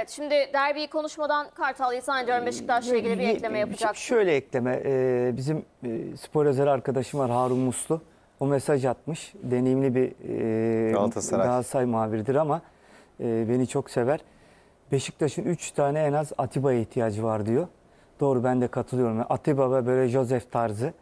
Evet şimdi derbiyi konuşmadan Kartal İhsan ediyorum Beşiktaş'la ilgili bir ee, ekleme yapacak. Şey- şöyle ekleme ee, bizim e, spor yazarı arkadaşım var Harun Muslu. O mesaj atmış. Deneyimli bir e, Galatasaray. Galatasaray maviridir ama e, beni çok sever. Beşiktaş'ın 3 tane en az Atiba'ya ihtiyacı var diyor. Doğru ben de katılıyorum. Atiba ve böyle Joseph tarzı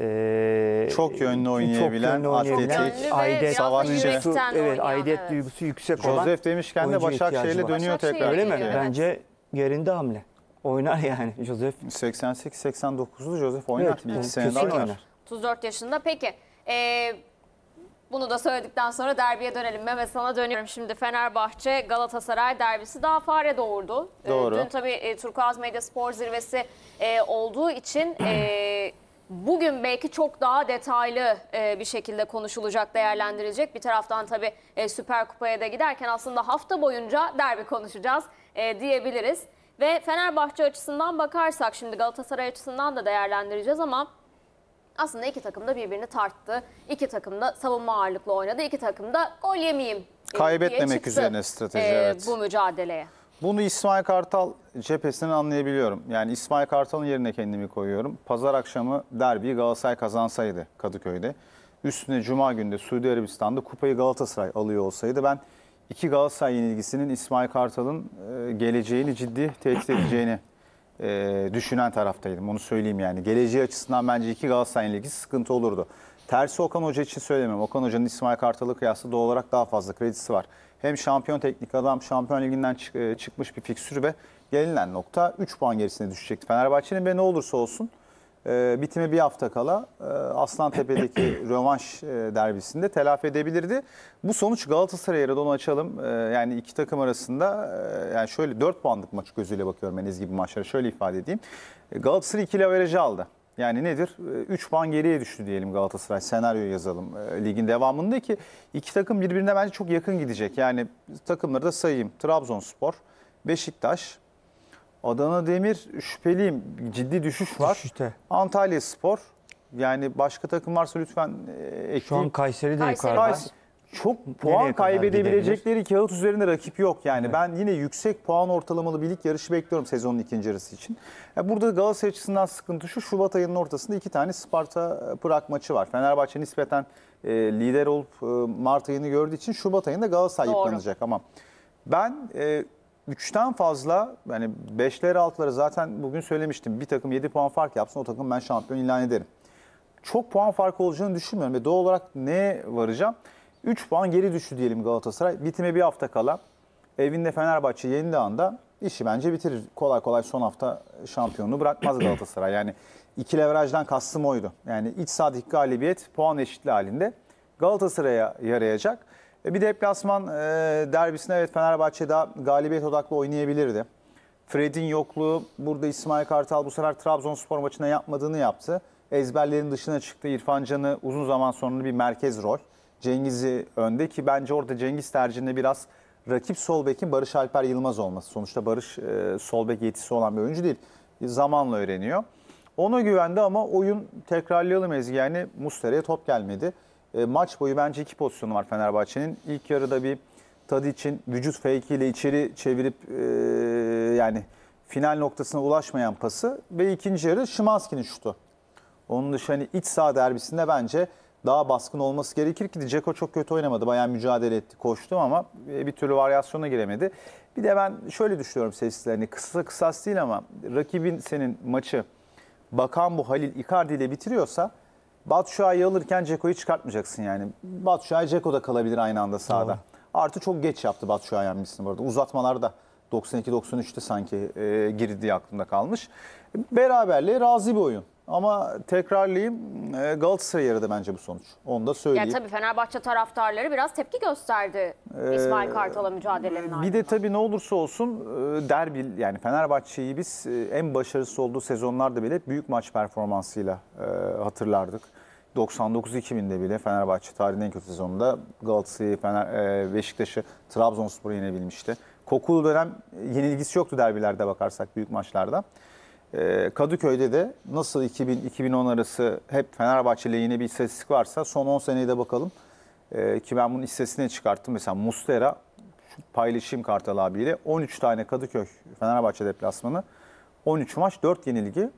e, çok ee, yönlü oynayabilen, çok yönlü atletik, aidiyet, savaşçı. Duygusu, evet, aidiyet evet. duygusu yüksek Joseph olan. Josef demişken de Başakşehir'e dönüyor Başakşehir tekrar. Öyle mi? Evet. Bence yerinde hamle. Oynar yani Josef. 88-89'lu Josef oynar. Evet, bir iki sene daha oynar. 34 yaşında. Peki e, bunu da söyledikten sonra derbiye dönelim. Mehmet sana dönüyorum şimdi. Fenerbahçe Galatasaray derbisi daha fare doğurdu. Ee, Doğru. E, dün tabii e, Turkuaz Medya Spor Zirvesi e, olduğu için... E, bugün belki çok daha detaylı e, bir şekilde konuşulacak, değerlendirilecek. Bir taraftan tabii e, Süper Kupa'ya da giderken aslında hafta boyunca derbi konuşacağız e, diyebiliriz. Ve Fenerbahçe açısından bakarsak şimdi Galatasaray açısından da değerlendireceğiz ama aslında iki takım da birbirini tarttı. İki takım da savunma ağırlıklı oynadı. İki takım da gol yemeyeyim. Kaybetmemek üzerine strateji evet. Bu mücadeleye. Bunu İsmail Kartal cephesinden anlayabiliyorum. Yani İsmail Kartal'ın yerine kendimi koyuyorum. Pazar akşamı derbi Galatasaray kazansaydı Kadıköy'de. Üstüne Cuma günde Suudi Arabistan'da kupayı Galatasaray alıyor olsaydı ben iki Galatasaray yenilgisinin İsmail Kartal'ın e, geleceğini ciddi tehdit edeceğini e, düşünen taraftaydım. Onu söyleyeyim yani. Geleceği açısından bence iki Galatasaray yenilgisi sıkıntı olurdu. Tersi Okan Hoca için söylemem. Okan Hoca'nın İsmail Kartal'ı kıyasla doğal olarak daha fazla kredisi var hem şampiyon teknik adam, şampiyon liginden çık, e, çıkmış bir fikstürü ve gelinen nokta 3 puan gerisine düşecekti. Fenerbahçe'nin ve ne olursa olsun e, bitime bir hafta kala e, Tepedeki rövanş e, derbisinde telafi edebilirdi. Bu sonuç Galatasaray'a da onu açalım. E, yani iki takım arasında e, yani şöyle 4 puanlık maç gözüyle bakıyorum ben Ezgi gibi maçlara şöyle ifade edeyim. E, Galatasaray ikili averajı aldı. Yani nedir? 3 ee, puan geriye düştü diyelim Galatasaray. Senaryo yazalım ee, ligin devamında ki iki takım birbirine bence çok yakın gidecek. Yani takımları da sayayım. Trabzonspor, Beşiktaş, Adana Demir şüpheliyim. Ciddi düşüş var. Düşüşte. Antalya Spor. Yani başka takım varsa lütfen ekleyin. Şu an Kayseri de yukarıda. Kayseri çok puan kaybedebilecekleri kağıt üzerinde rakip yok. Yani evet. ben yine yüksek puan ortalamalı birlik yarışı bekliyorum sezonun ikinci yarısı için. Burada Galatasaray açısından sıkıntı şu. Şubat ayının ortasında iki tane Sparta e, Pırak maçı var. Fenerbahçe nispeten e, lider olup e, Mart ayını gördüğü için Şubat ayında Galatasaray Doğru. yıpranacak ama ben e, 3'ten fazla yani beşler altları zaten bugün söylemiştim. Bir takım 7 puan fark yapsın o takım ben şampiyon ilan ederim. Çok puan farkı olacağını düşünmüyorum ve doğal olarak neye varacağım? 3 puan geri düştü diyelim Galatasaray. Bitime bir hafta kala evinde Fenerbahçe yenildiği anda işi bence bitirir. Kolay kolay son hafta şampiyonluğu bırakmaz Galatasaray. Yani iki leverajdan kastım oydu. Yani iç sadık galibiyet puan eşitli halinde Galatasaray'a yarayacak. E bir deplasman e, derbisine evet Fenerbahçe daha galibiyet odaklı oynayabilirdi. Fred'in yokluğu burada İsmail Kartal bu sefer Trabzonspor maçına yapmadığını yaptı. Ezberlerin dışına çıktı. İrfan Can'ı uzun zaman sonra bir merkez rol. Cengiz'i önde ki bence orada Cengiz tercihinde biraz rakip sol Barış Alper Yılmaz olması. Sonuçta Barış e, sol yetisi olan bir oyuncu değil. Zamanla öğreniyor. Ona güvendi ama oyun tekrarlayalım Ezgi yani Mustera'ya top gelmedi. E, maç boyu bence iki pozisyonu var Fenerbahçe'nin. İlk yarıda bir tadı için vücut fake ile içeri çevirip e, yani final noktasına ulaşmayan pası ve ikinci yarı Şimanski'nin şutu. Onun dışında hani iç saha derbisinde bence daha baskın olması gerekir ki Ceko çok kötü oynamadı. Bayağı mücadele etti, koştu ama e, bir türlü varyasyona giremedi. Bir de ben şöyle düşünüyorum seslerini. Kısa kısas değil ama rakibin senin maçı Bakan bu Halil Icardi ile bitiriyorsa Batu Şua'yı alırken Ceko'yu çıkartmayacaksın yani. Batu Şua'ya Ceko da kalabilir aynı anda sahada. Doğru. Artı çok geç yaptı Batu Şua'ya yenmesini bu arada. Uzatmalarda 92-93'te sanki e, girdi aklımda kalmış. Beraberliğe razı bir oyun. Ama tekrarlayayım e, Galatasaray yaradı bence bu sonuç. Onu da söyleyeyim. Yani tabii Fenerbahçe taraftarları biraz tepki gösterdi ee, İsmail Kartal'a mücadelenin ardından. Bir de tabii ne olursa olsun e, derbi yani Fenerbahçe'yi biz e, en başarısız olduğu sezonlarda bile büyük maç performansıyla hatırlardık. 99-2000'de bile Fenerbahçe tarihinin en kötü sezonunda Galatasaray'ı, Fener, Beşiktaş'ı, Trabzonspor'u yenebilmişti. Kokulu dönem yenilgisi yoktu derbilerde bakarsak büyük maçlarda. Ee, Kadıköy'de de nasıl 2000-2010 arası hep Fenerbahçe yine bir istatistik varsa son 10 seneyi de bakalım. Ee, ki ben bunun istatistiğini çıkarttım. Mesela Mustera paylaşayım Kartal abiyle. 13 tane Kadıköy Fenerbahçe deplasmanı. 13 maç 4 yenilgi.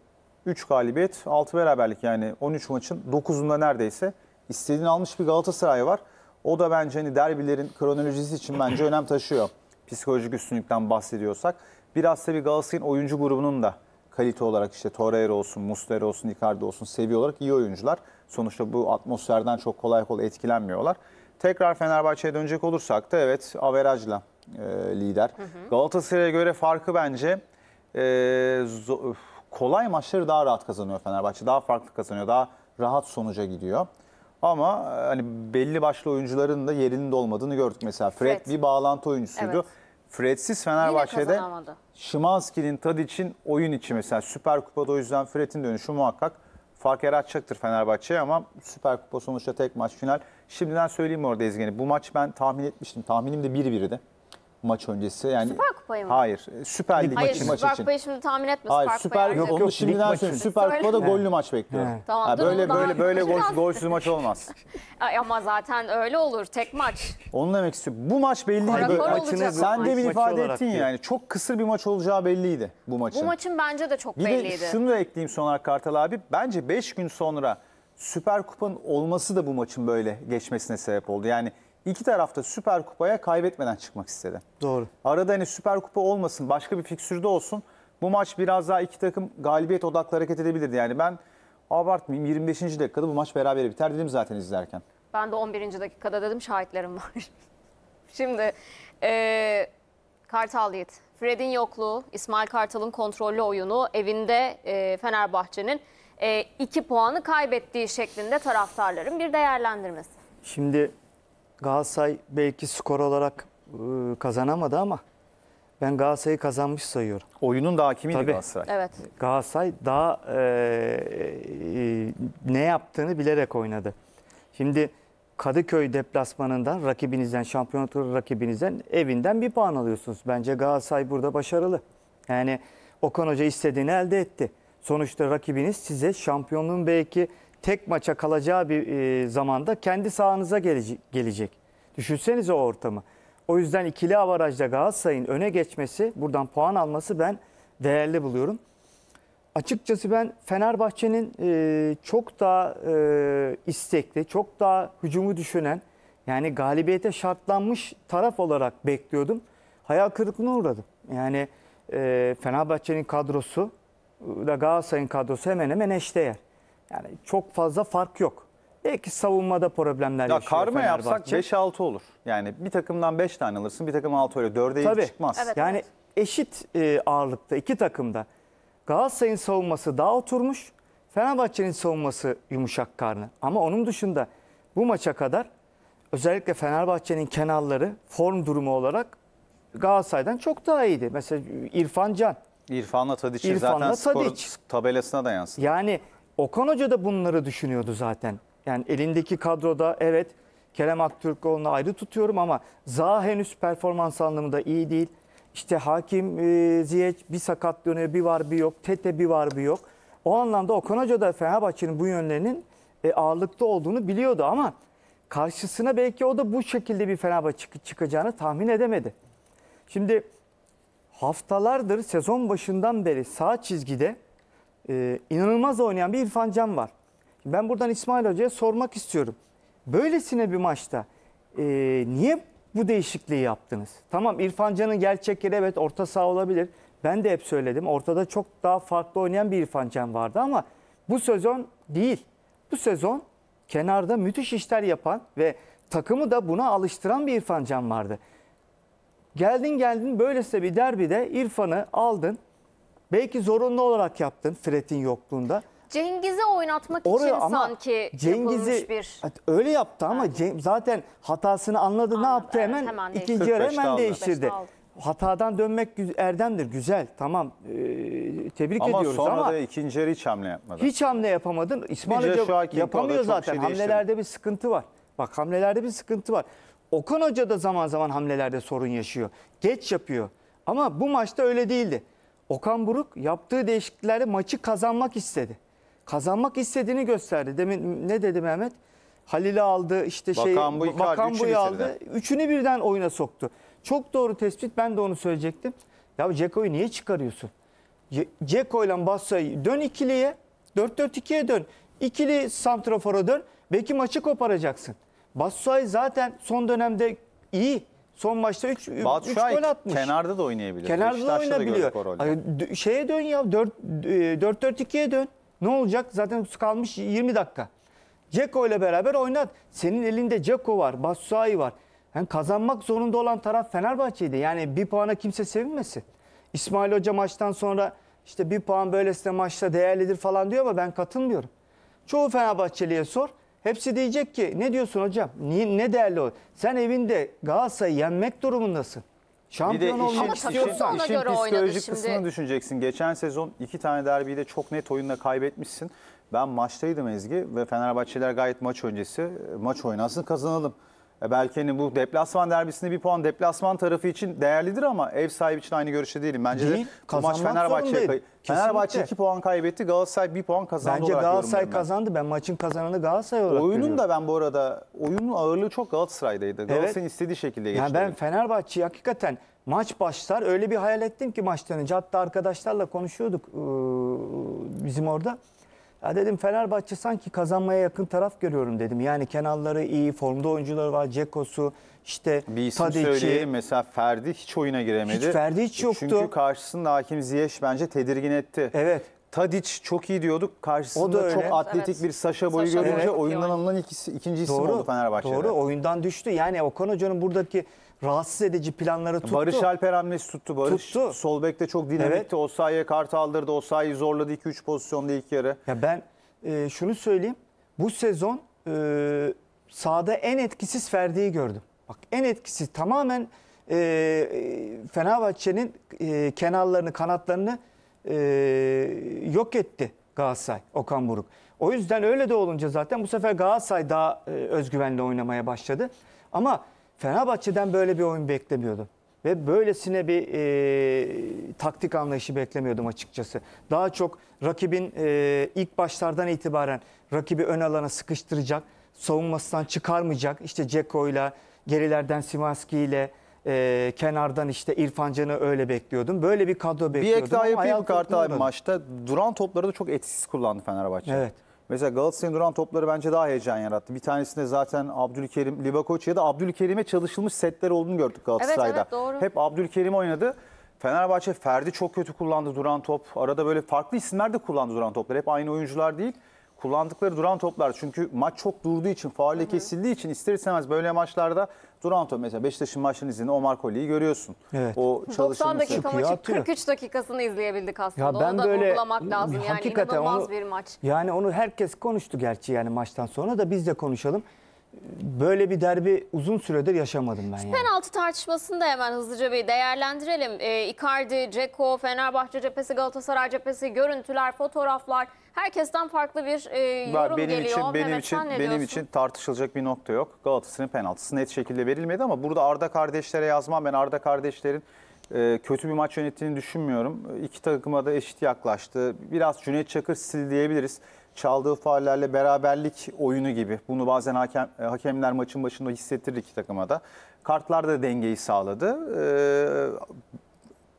3 galibiyet 6 beraberlik yani 13 maçın 9'unda neredeyse istediğini almış bir Galatasaray var. O da bence hani derbilerin kronolojisi için bence önem taşıyor. Psikolojik üstünlükten bahsediyorsak. Biraz da bir Galatasaray'ın oyuncu grubunun da kalite olarak işte Torreira olsun, Muslera olsun, Icardi olsun seviye olarak iyi oyuncular. Sonuçta bu atmosferden çok kolay kolay etkilenmiyorlar. Tekrar Fenerbahçe'ye dönecek olursak da evet averajla e, lider. Galatasaray'a göre farkı bence e, kolay maçları daha rahat kazanıyor Fenerbahçe. Daha farklı kazanıyor, daha rahat sonuca gidiyor. Ama e, hani belli başlı oyuncuların da yerinde olmadığını gördük. Mesela Fred, Fred. bir bağlantı oyuncusuydu. Evet. Fred'siz Fenerbahçe'de kazanamadı. Şimanski'nin Tadic'in oyun içi mesela Süper Kupa'da o yüzden Fred'in dönüşü muhakkak fark yaratacaktır Fenerbahçe'ye ama Süper Kupa sonuçta tek maç final. Şimdiden söyleyeyim orada Ezgen'i. Bu maç ben tahmin etmiştim. Tahminim de 1-1'di maç öncesi. Yani Süper Kupa'yı mı? Hayır, e, Süper Lig Hayır, maçı maç Süper Kupa'yı şimdi tahmin etme. Hayır, Süper, Süper Yok, onu şimdiden söyle. Süper Kupa'da gollü maç bekliyorum. Evet. Tamam, Ha, böyle böyle böyle gol, golsüz maç olmaz. Ay, ama zaten öyle olur. Tek maç. Onun demek istiyorum. Bu maç belli Kara kor Sen de bir Maç ifade olarak ettin diyor. yani. Çok kısır bir maç olacağı belliydi bu maçın. Bu maçın bence de çok Bir de şunu da ekleyeyim son olarak Kartal abi. Bence 5 gün sonra Süper Kupa'nın olması da bu maçın böyle geçmesine sebep oldu. Yani İki tarafta Süper Kupa'ya kaybetmeden çıkmak istedi. Doğru. Arada hani Süper Kupa olmasın, başka bir fiksürde olsun. Bu maç biraz daha iki takım galibiyet odaklı hareket edebilirdi. Yani ben abartmayayım 25. dakikada bu maç beraber biter dedim zaten izlerken. Ben de 11. dakikada dedim şahitlerim var. Şimdi e, Kartal Yiğit, Fred'in yokluğu, İsmail Kartal'ın kontrollü oyunu evinde e, Fenerbahçe'nin e, iki puanı kaybettiği şeklinde taraftarların bir değerlendirmesi. Şimdi Galatasaray belki skor olarak e, kazanamadı ama ben Galatasaray'ı kazanmış sayıyorum. Oyunun da hakimiydi Tabii. Galatasaray. Evet. Galatasaray daha e, e, ne yaptığını bilerek oynadı. Şimdi Kadıköy deplasmanından rakibinizden, şampiyon turu rakibinizden evinden bir puan alıyorsunuz. Bence Galatasaray burada başarılı. Yani Okan Hoca istediğini elde etti. Sonuçta rakibiniz size şampiyonluğun belki tek maça kalacağı bir e, zamanda kendi sahanıza gelecek. Düşünsenize o ortamı. O yüzden ikili avarajda Galatasaray'ın öne geçmesi, buradan puan alması ben değerli buluyorum. Açıkçası ben Fenerbahçe'nin e, çok daha e, istekli, çok daha hücumu düşünen, yani galibiyete şartlanmış taraf olarak bekliyordum. Hayal kırıklığına uğradım. Yani e, Fenerbahçe'nin kadrosu e, da Galatasaray'ın kadrosu hemen hemen eşdeğer. Yani çok fazla fark yok. Belki savunmada problemler Ya yaşıyor karma Fenerbahçe. yapsak 5-6 olur. Yani bir takımdan 5 tane alırsın, bir takım 6 öyle 4'e Tabii. çıkmaz. Evet. Yani eşit e, ağırlıkta iki takımda Galatasaray'ın savunması daha oturmuş. Fenerbahçe'nin savunması yumuşak karnı. Ama onun dışında bu maça kadar özellikle Fenerbahçe'nin kenarları form durumu olarak Galatasaray'dan çok daha iyiydi. Mesela İrfan Can. İrfan'la Tadiç'i İrfan'la zaten skor tabelasına da yansıdı. Yani Okan Hoca da bunları düşünüyordu zaten. Yani elindeki kadroda evet Kerem Aktürkoğlu'nu ayrı tutuyorum ama Zaha henüz performans anlamında iyi değil. İşte Hakim e, Ziyech bir sakat dönüyor, bir var bir yok. Tete bir var bir yok. O anlamda Okan Hoca da Fenerbahçe'nin bu yönlerinin e, ağırlıkta olduğunu biliyordu ama karşısına belki o da bu şekilde bir Fenerbahçe çık çıkacağını tahmin edemedi. Şimdi haftalardır sezon başından beri sağ çizgide e, inanılmaz oynayan bir İrfan Can var. Ben buradan İsmail Hoca'ya sormak istiyorum. Böylesine bir maçta e, niye bu değişikliği yaptınız? Tamam İrfan Can'ın gerçek yeri evet orta saha olabilir. Ben de hep söyledim. Ortada çok daha farklı oynayan bir İrfan Can vardı ama bu sezon değil. Bu sezon kenarda müthiş işler yapan ve takımı da buna alıştıran bir İrfan Can vardı. Geldin geldin böylesine bir derbide İrfan'ı aldın. Belki zorunlu olarak yaptın Fred'in yokluğunda. Cengiz'i oynatmak Oraya için ama sanki Cengiz'i yapılmış bir... öyle yaptı ama Ceng- zaten hatasını anladı, Anladı, ne yaptı evet, hemen, hemen ikinci yarı hemen değiştirdi. Hatadan dönmek güz- erdemdir güzel tamam ee, tebrik Ama ediyoruz sonra ama da ikinci yarı hiç hamle yapmadın. hiç hamle yapamadın. İsmail Hoca yapamıyor zaten şey hamlelerde bir sıkıntı var. Bak hamlelerde bir sıkıntı var. Okan Hoca da zaman zaman hamlelerde sorun yaşıyor. Geç yapıyor ama bu maçta öyle değildi. Okan Buruk yaptığı değişikliklerle maçı kazanmak istedi. Kazanmak istediğini gösterdi. Demin ne dedi Mehmet? Halil'i aldı, işte şey Bakan bu Bakambu'yu aldı. Üçünü birden oyuna soktu. Çok doğru tespit. Ben de onu söyleyecektim. Ya Ceko'yu niye çıkarıyorsun? Ceko ile Bassa'yı dön ikiliye. 4-4-2'ye dön. İkili santrafora dön. Belki maçı koparacaksın. Bassay zaten son dönemde iyi. Son maçta 3 gol atmış. Kenarda da oynayabilir. Kenarda da oynayabiliyor. şeye dön ya 4-4-2'ye e, dön. Ne olacak? Zaten kalmış 20 dakika. Ceko ile beraber oynat. Senin elinde Ceko var, Batshuayi var. Yani kazanmak zorunda olan taraf Fenerbahçe'ydi. Yani bir puana kimse sevinmesin. İsmail Hoca maçtan sonra işte bir puan böylesine maçta değerlidir falan diyor ama ben katılmıyorum. Çoğu Fenerbahçeli'ye sor. Hepsi diyecek ki ne diyorsun hocam? Niye, ne değerli o? Sen evinde Galatasaray'ı yenmek durumundasın. Bir de Şampiyon olmak istiyorsan. ona işin göre oynadı şimdi. kısmını düşüneceksin. Geçen sezon iki tane derbide çok net oyunla kaybetmişsin. Ben maçtaydım Ezgi ve Fenerbahçeler gayet maç öncesi maç oynasın kazanalım. E, belki hani bu deplasman derbisinde bir puan deplasman tarafı için değerlidir ama ev sahibi için aynı görüşte değilim. Bence Değil, de maç Fenerbahçe'ye Fenerbahçe Kesinlikle. 2 puan kaybetti. Galatasaray 1 puan kazandı Bence Galatasaray ben. kazandı. Ben maçın kazananı Galatasaray olarak Oyunun görüyorum. da ben bu arada oyunun ağırlığı çok Galatasaray'daydı. Galatasaray'ın istediği şekilde geçti. Yani ben Fenerbahçe'yi hakikaten maç başlar öyle bir hayal ettim ki maçtan önce. Hatta arkadaşlarla konuşuyorduk ıı, bizim orada. Ya dedim Fenerbahçe sanki kazanmaya yakın taraf görüyorum dedim. Yani kenarları iyi, formda oyuncuları var. Ceko'su, işte Bir isim Tadic'i. söyleyeyim mesela Ferdi hiç oyuna giremedi. Hiç Ferdi hiç e, yoktu. Çünkü karşısında Hakim Ziyech bence tedirgin etti. Evet. Tadiç çok iyi diyorduk. Karşısında çok atletik Evet. bir Saşa boyu Sacha görünce Evet. oyundan alınan ikisi, ikinci isim Doğru, oldu Fenerbahçe'de. Doğru oyundan düştü. Yani Okan Hoca'nın buradaki rahatsız edici planları tuttu. Barış Alper hamlesi tuttu Barış. Tuttu. Sol bekte çok dinamikti. Evet. Osayi'ye kart aldırdı. Osayi zorladı 2-3 pozisyonda ilk yarı. Ya ben e, şunu söyleyeyim. Bu sezon e, sahada en etkisiz Ferdi'yi gördüm. Bak en etkisiz tamamen e, e, Fenerbahçe'nin e, kenarlarını, kanatlarını e, yok etti Galatasaray, Okan Buruk. O yüzden öyle de olunca zaten bu sefer Galatasaray daha e, özgüvenli oynamaya başladı. Ama Fenerbahçe'den böyle bir oyun beklemiyordum. Ve böylesine bir e, taktik anlayışı beklemiyordum açıkçası. Daha çok rakibin e, ilk başlardan itibaren rakibi ön alana sıkıştıracak, savunmasından çıkarmayacak. İşte Ceko'yla, gerilerden Simaski ile, e, kenardan işte İrfancan'ı öyle bekliyordum. Böyle bir kadro bekliyordum. Bir ek daha yapayım Kartal maçta. Duran topları da çok etkisiz kullandı Fenerbahçe. Evet. Mesela Galatasaray'ın duran topları bence daha heyecan yarattı. Bir tanesinde zaten Abdülkerim Libakoç ya da Abdülkerim'e çalışılmış setler olduğunu gördük Galatasaray'da. Evet, evet, doğru. Hep Abdülkerim oynadı. Fenerbahçe Ferdi çok kötü kullandı duran top. Arada böyle farklı isimler de kullandı duran topları. Hep aynı oyuncular değil kullandıkları duran toplar çünkü maç çok durduğu için faulle kesildiği için ister istemez böyle maçlarda duran top mesela Beşiktaş'ın maçını izlediğinde Omar Kolli'yi görüyorsun. Evet. O 90 dakika maçı 43 dakikasını izleyebildik aslında. Ya ben onu da böyle- vurgulamak lazım. Yani inanılmaz onu- bir maç. Yani onu herkes konuştu gerçi yani maçtan sonra da biz de konuşalım böyle bir derbi uzun süredir yaşamadım ben yani. Penaltı tartışmasını da hemen hızlıca bir değerlendirelim. E, Icardi, Ceko, Fenerbahçe cephesi, Galatasaray cephesi, görüntüler, fotoğraflar herkesten farklı bir e, yorum benim geliyor. Için, benim Mehmet, için benim için tartışılacak bir nokta yok. Galatasaray'ın penaltısı net şekilde verilmedi ama burada Arda kardeşlere yazmam ben Arda kardeşlerin e, kötü bir maç yönettiğini düşünmüyorum. İki takıma da eşit yaklaştı. Biraz Cüneyt Çakır stili diyebiliriz çaldığı faullerle beraberlik oyunu gibi. Bunu bazen hakem, e, hakemler maçın başında hissettirir iki takıma da. Kartlar da dengeyi sağladı. E,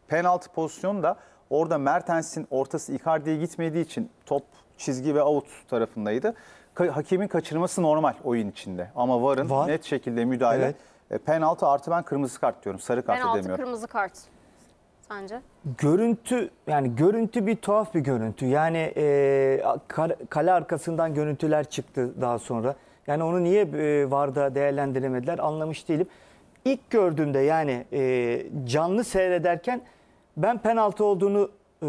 penaltı pozisyonu da orada Mertens'in ortası Icardi'ye gitmediği için top çizgi ve out tarafındaydı. Ka hakemin kaçırması normal oyun içinde. Ama VAR'ın Var. net şekilde müdahale. Evet. E, penaltı artı ben kırmızı kart diyorum. Sarı kart demiyorum. Penaltı kırmızı kart sence? Görüntü yani görüntü bir tuhaf bir görüntü. Yani e, kale arkasından görüntüler çıktı daha sonra. Yani onu niye e, VAR'da değerlendiremediler anlamış değilim. İlk gördüğümde yani e, canlı seyrederken ben penaltı olduğunu e,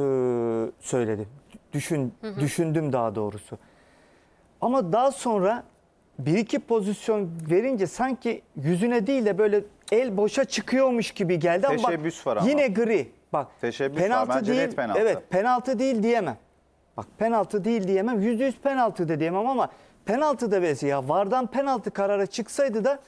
söyledim. Düşün, hı hı. Düşündüm daha doğrusu. Ama daha sonra bir iki pozisyon verince sanki yüzüne değil de böyle el boşa çıkıyormuş gibi geldi ama bak, var ama. yine gri. Bak Teşebbüs var. penaltı Bence değil. net penaltı. Evet penaltı değil diyemem. Bak penaltı değil diyemem. Yüzde yüz penaltı da diyemem ama penaltı da verse ya vardan penaltı kararı çıksaydı da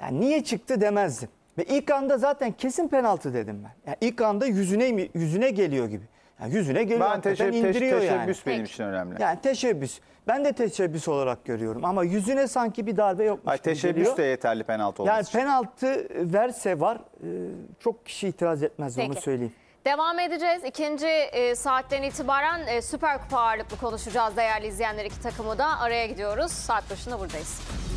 yani niye çıktı demezdim. Ve ilk anda zaten kesin penaltı dedim ben. Yani ilk anda yüzüne yüzüne geliyor gibi. Yani yüzüne geliyor. Ben teşebbüs, indiriyor teşebbüs yani. benim için önemli. Yani teşebbüs. Ben de teşebbüs olarak görüyorum ama yüzüne sanki bir darbe yokmuş Hayır, gibi teşebbüs geliyor. de yeterli penaltı olması Yani için. penaltı verse var e, çok kişi itiraz etmez onu söyleyeyim. Devam edeceğiz. İkinci e, saatten itibaren e, Süper Kupa ağırlıklı konuşacağız değerli izleyenler iki takımı da. Araya gidiyoruz. Saat başında buradayız.